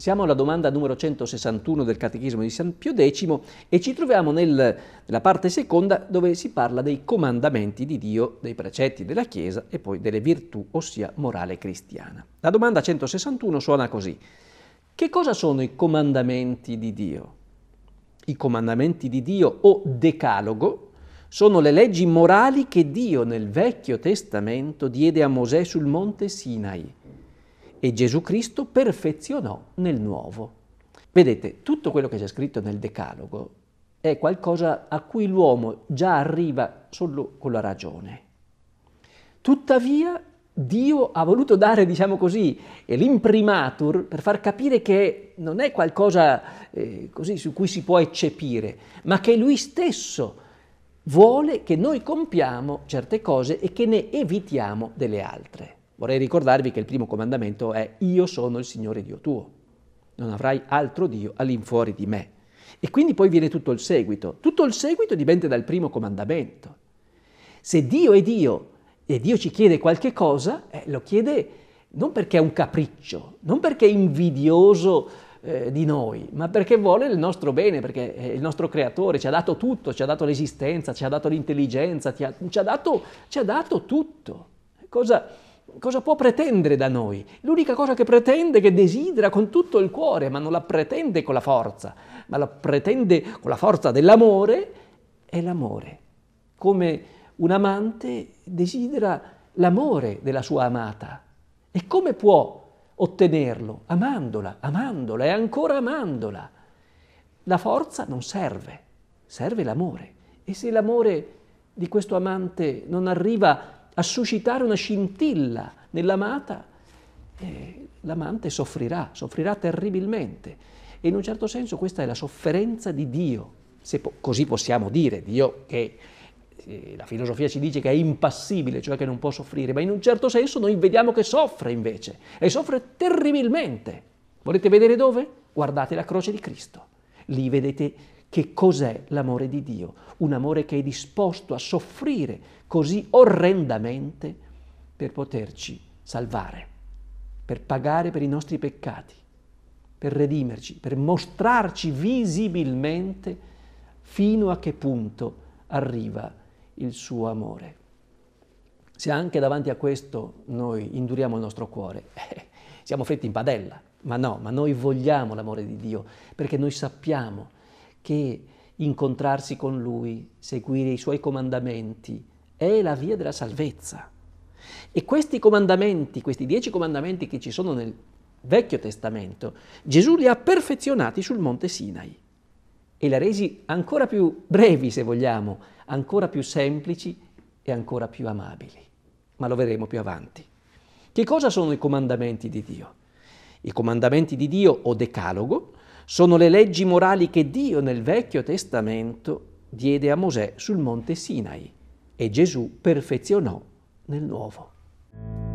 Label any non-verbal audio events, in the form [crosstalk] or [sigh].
Siamo alla domanda numero 161 del Catechismo di San Pio X e ci troviamo nel, nella parte seconda dove si parla dei comandamenti di Dio, dei precetti della Chiesa e poi delle virtù, ossia morale cristiana. La domanda 161 suona così. Che cosa sono i comandamenti di Dio? I comandamenti di Dio o decalogo sono le leggi morali che Dio nel Vecchio Testamento diede a Mosè sul monte Sinai e Gesù Cristo perfezionò nel nuovo. Vedete, tutto quello che c'è scritto nel Decalogo è qualcosa a cui l'uomo già arriva solo con la ragione. Tuttavia Dio ha voluto dare, diciamo così, l'imprimatur per far capire che non è qualcosa eh, così su cui si può eccepire, ma che Lui stesso vuole che noi compiamo certe cose e che ne evitiamo delle altre. Vorrei ricordarvi che il primo comandamento è io sono il Signore Dio tuo, non avrai altro Dio all'infuori di me. E quindi poi viene tutto il seguito. Tutto il seguito dipende dal primo comandamento. Se Dio è Dio e Dio ci chiede qualche cosa, eh, lo chiede non perché è un capriccio, non perché è invidioso eh, di noi, ma perché vuole il nostro bene, perché è eh, il nostro creatore ci ha dato tutto, ci ha dato l'esistenza, ci ha dato l'intelligenza, ci ha, ci ha, dato, ci ha dato tutto. Cosa cosa può pretendere da noi? L'unica cosa che pretende, che desidera con tutto il cuore, ma non la pretende con la forza, ma la pretende con la forza dell'amore, è l'amore. Come un amante desidera l'amore della sua amata. E come può ottenerlo? Amandola, amandola e ancora amandola. La forza non serve, serve l'amore. E se l'amore di questo amante non arriva a suscitare una scintilla nell'amata, eh, l'amante soffrirà, soffrirà terribilmente. E in un certo senso questa è la sofferenza di Dio, se po- così possiamo dire, Dio che eh, la filosofia ci dice che è impassibile, cioè che non può soffrire, ma in un certo senso noi vediamo che soffre invece, e soffre terribilmente. Volete vedere dove? Guardate la croce di Cristo. Lì vedete che cos'è l'amore di Dio, un amore che è disposto a soffrire così orrendamente per poterci salvare, per pagare per i nostri peccati, per redimerci, per mostrarci visibilmente fino a che punto arriva il suo amore. Se anche davanti a questo noi induriamo il nostro cuore, [laughs] eh, siamo fritti in padella, ma no, ma noi vogliamo l'amore di Dio perché noi sappiamo che incontrarsi con Lui, seguire i Suoi comandamenti, è la via della salvezza. E questi comandamenti, questi dieci comandamenti che ci sono nel Vecchio Testamento, Gesù li ha perfezionati sul monte Sinai e li ha resi ancora più brevi, se vogliamo, ancora più semplici e ancora più amabili. Ma lo vedremo più avanti. Che cosa sono i comandamenti di Dio? I comandamenti di Dio o decalogo sono le leggi morali che Dio nel Vecchio Testamento diede a Mosè sul monte Sinai e Gesù perfezionò nel Nuovo.